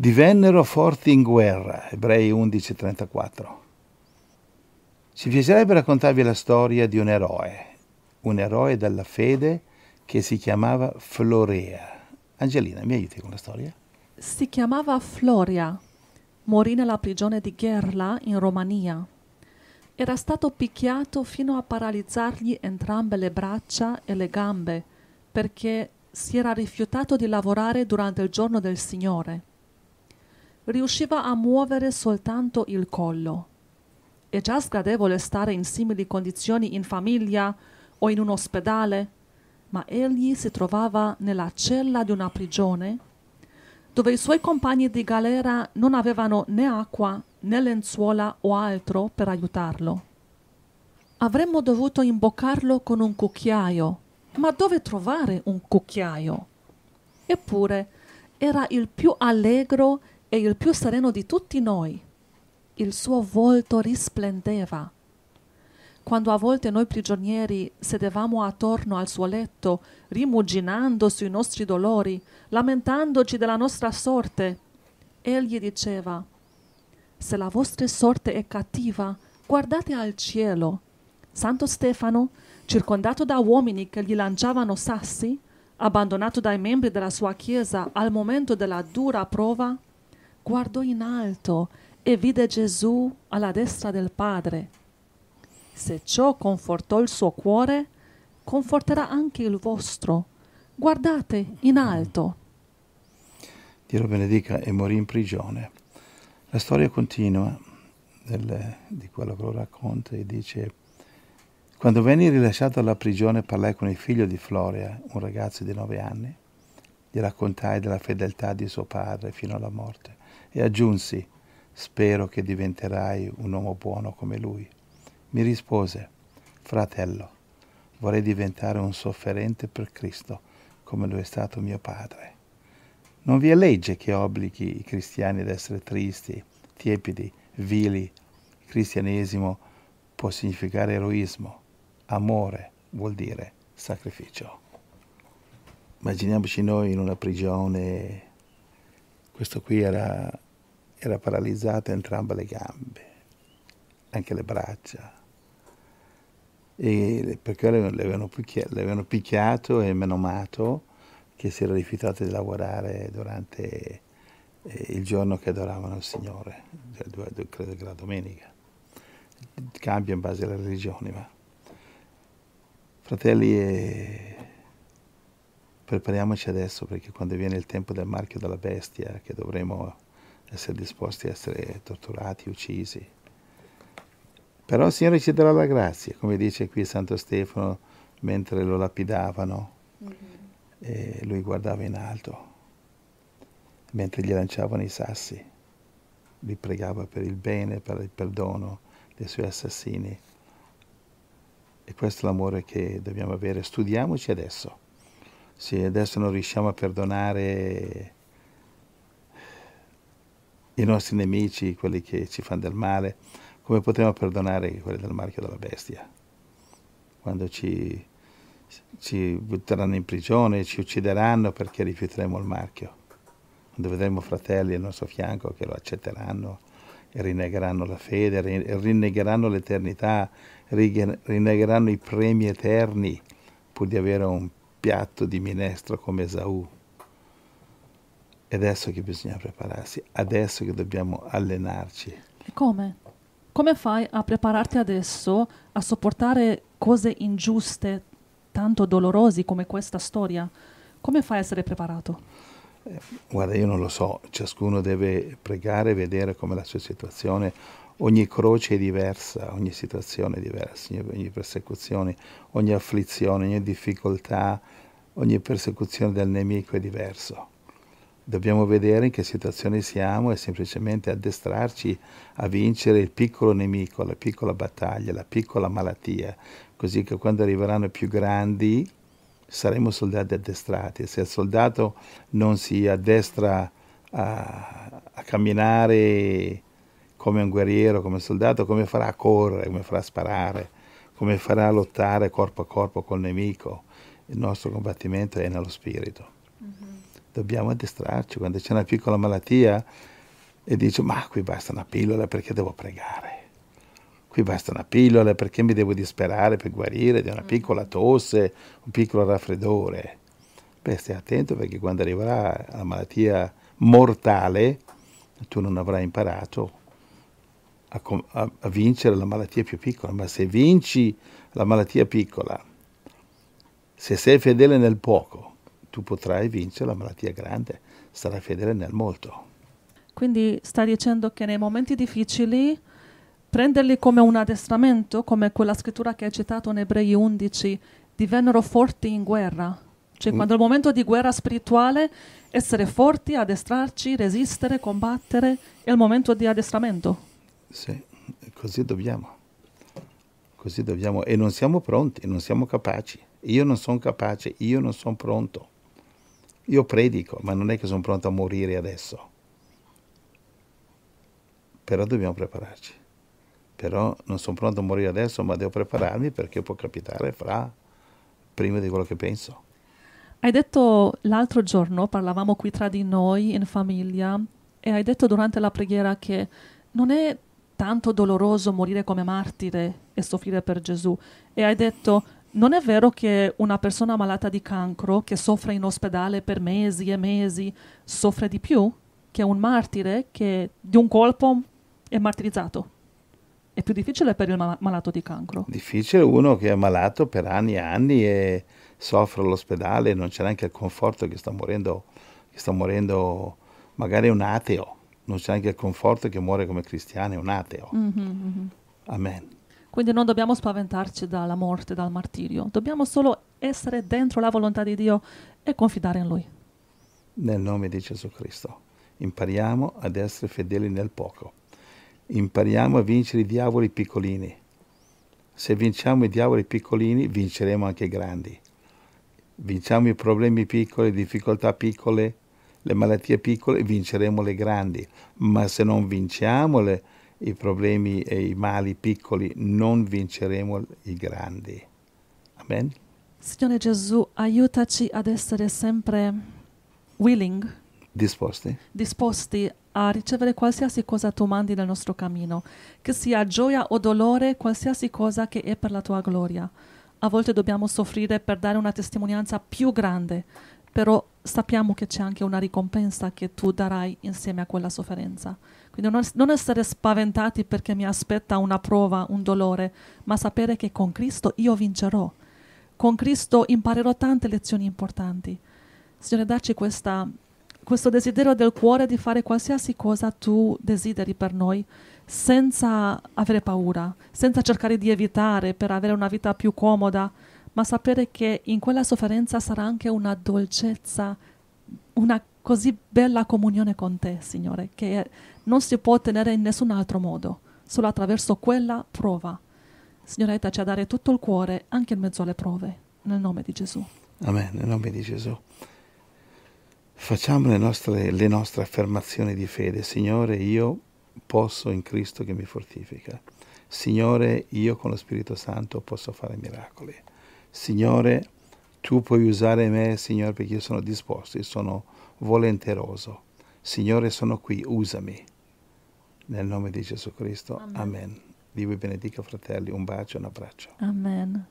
divennero forti in guerra, Ebrei 11:34. Ci piacerebbe raccontarvi la storia di un eroe, un eroe della fede che si chiamava Florea. Angelina, mi aiuti con la storia? Si chiamava Floria. Morì nella prigione di Gerla in Romania. Era stato picchiato fino a paralizzargli entrambe le braccia e le gambe perché si era rifiutato di lavorare durante il giorno del Signore riusciva a muovere soltanto il collo. È già sgradevole stare in simili condizioni in famiglia o in un ospedale, ma egli si trovava nella cella di una prigione dove i suoi compagni di galera non avevano né acqua né lenzuola o altro per aiutarlo. Avremmo dovuto imboccarlo con un cucchiaio, ma dove trovare un cucchiaio? Eppure era il più allegro e il più sereno di tutti noi. Il suo volto risplendeva. Quando a volte noi prigionieri sedevamo attorno al suo letto, rimuginando sui nostri dolori, lamentandoci della nostra sorte, egli diceva, se la vostra sorte è cattiva, guardate al cielo. Santo Stefano, circondato da uomini che gli lanciavano sassi, abbandonato dai membri della sua chiesa al momento della dura prova, guardò in alto e vide Gesù alla destra del Padre. Se ciò confortò il suo cuore, conforterà anche il vostro. Guardate in alto. Dio lo benedica e morì in prigione. La storia continua del, di quello che lo racconta e dice quando venni rilasciato dalla prigione parlai con il figlio di Floria, un ragazzo di nove anni. Gli raccontai della fedeltà di suo padre fino alla morte e aggiunsi, spero che diventerai un uomo buono come lui. Mi rispose, fratello, vorrei diventare un sofferente per Cristo, come lo è stato mio padre. Non vi è legge che obblighi i cristiani ad essere tristi, tiepidi, vili. Il cristianesimo può significare eroismo, amore vuol dire sacrificio. Immaginiamoci noi in una prigione questo qui era, era paralizzato entrambe le gambe, anche le braccia. E perché le avevano picchiato e menomato che si era rifiutato di lavorare durante eh, il giorno che adoravano il Signore, cioè credo che la domenica. Cambia in base alle religioni, ma fratelli e eh, prepariamoci adesso perché quando viene il tempo del marchio della bestia, che dovremo essere disposti a essere torturati, uccisi. Però il Signore ci darà la grazia, come dice qui Santo Stefano, mentre lo lapidavano, mm-hmm. lui guardava in alto, mentre gli lanciavano i sassi, lui pregava per il bene, per il perdono dei suoi assassini. E questo è l'amore che dobbiamo avere. Studiamoci adesso se adesso non riusciamo a perdonare i nostri nemici, quelli che ci fanno del male, come potremo perdonare quelli del marchio della bestia? Quando ci, ci butteranno in prigione, ci uccideranno perché rifiuteremo il marchio. Quando vedremo fratelli al nostro fianco che lo accetteranno e rinnegheranno la fede, rinnegheranno l'eternità, rinnegheranno i premi eterni pur di avere un piatto di minestra come Esaù. È adesso che bisogna prepararsi, adesso che dobbiamo allenarci. E come? Come fai a prepararti adesso a sopportare cose ingiuste, tanto dolorose come questa storia? Come fai a essere preparato? Eh, guarda, io non lo so, ciascuno deve pregare e vedere come la sua situazione ogni croce è diversa, ogni situazione è diversa, ogni persecuzione, ogni afflizione, ogni difficoltà, ogni persecuzione del nemico è diversa. Dobbiamo vedere in che situazione siamo e semplicemente addestrarci a vincere il piccolo nemico, la piccola battaglia, la piccola malattia, così che quando arriveranno i più grandi saremo soldati addestrati. Se il soldato non si addestra a, a camminare come un guerriero, come un soldato, come farà a correre, come farà a sparare, come farà a lottare corpo a corpo col nemico. Il nostro combattimento è nello spirito. Mm-hmm. Dobbiamo addestrarci quando c'è una piccola malattia e dici ma qui basta una pillola perché devo pregare. Qui basta una pillola perché mi devo disperare per guarire di una mm. piccola tosse, un piccolo raffreddore. Beh, stai attento perché quando arriverà la malattia mortale tu non avrai imparato a, a, a vincere la malattia più piccola, ma se vinci la malattia piccola, se sei fedele nel poco, tu potrai vincere la malattia grande, sarai fedele nel molto. Quindi sta dicendo che nei momenti difficili prenderli come un addestramento, come quella scrittura che hai citato in Ebrei 11, divennero forti in guerra. Cioè, mm. quando è il momento di guerra spirituale, essere forti, addestrarci, resistere, combattere, è il momento di addestramento. Sì, così dobbiamo. Così dobbiamo. E non siamo pronti, non siamo capaci. Io non sono capace, io non sono pronto. Io predico, ma non è che sono pronto a morire adesso. Però dobbiamo prepararci. Però non sono pronto a morire adesso, ma devo prepararmi perché può capitare fra prima di quello che penso. Hai detto l'altro giorno, parlavamo qui tra di noi in famiglia, e hai detto durante la preghiera che non è tanto doloroso morire come martire e soffrire per Gesù. E hai detto, non è vero che una persona malata di cancro che soffre in ospedale per mesi e mesi soffre di più che un martire che di un colpo è martirizzato? È più difficile per il ma- malato di cancro. Difficile uno che è malato per anni e anni e soffre all'ospedale, e non c'è neanche il conforto che sta morendo, che sta morendo magari un ateo non c'è anche il conforto che muore come cristiano è un ateo. Mm-hmm, mm-hmm, Amen. Quindi non dobbiamo spaventarci dalla morte, dal martirio, dobbiamo solo essere dentro la volontà di Dio e confidare in Lui. Nel nome di Gesù Cristo. Impariamo ad essere fedeli nel poco. Impariamo a vincere i diavoli piccolini. Se vinciamo i diavoli piccolini, vinceremo anche i grandi. Vinciamo i problemi piccoli, le difficoltà piccole, le malattie piccole vinceremo le grandi, ma se non vinciamo le, i problemi e i mali piccoli non vinceremo i grandi. Amen. Signore Gesù, aiutaci ad essere sempre willing, disposti, disposti a ricevere qualsiasi cosa tu mandi nel nostro cammino, che sia gioia o dolore, qualsiasi cosa che è per la tua gloria. A volte dobbiamo soffrire per dare una testimonianza più grande, però sappiamo che c'è anche una ricompensa che tu darai insieme a quella sofferenza. Quindi non, non essere spaventati perché mi aspetta una prova, un dolore, ma sapere che con Cristo io vincerò. Con Cristo imparerò tante lezioni importanti. Signore, darci questa, questo desiderio del cuore di fare qualsiasi cosa tu desideri per noi, senza avere paura, senza cercare di evitare per avere una vita più comoda, ma sapere che in quella sofferenza sarà anche una dolcezza, una così bella comunione con te, Signore, che non si può ottenere in nessun altro modo, solo attraverso quella prova. Signore, aiutaci a dare tutto il cuore anche in mezzo alle prove, nel nome di Gesù. Amen, nel nome di Gesù. Facciamo le nostre, le nostre affermazioni di fede. Signore, io posso in Cristo che mi fortifica. Signore, io con lo Spirito Santo posso fare miracoli. Signore, tu puoi usare me, Signore, perché io sono disposto, io sono volenteroso. Signore, sono qui, usami. Nel nome di Gesù Cristo. Amen. Amen. Dio vi benedica, fratelli. Un bacio, e un abbraccio. Amen.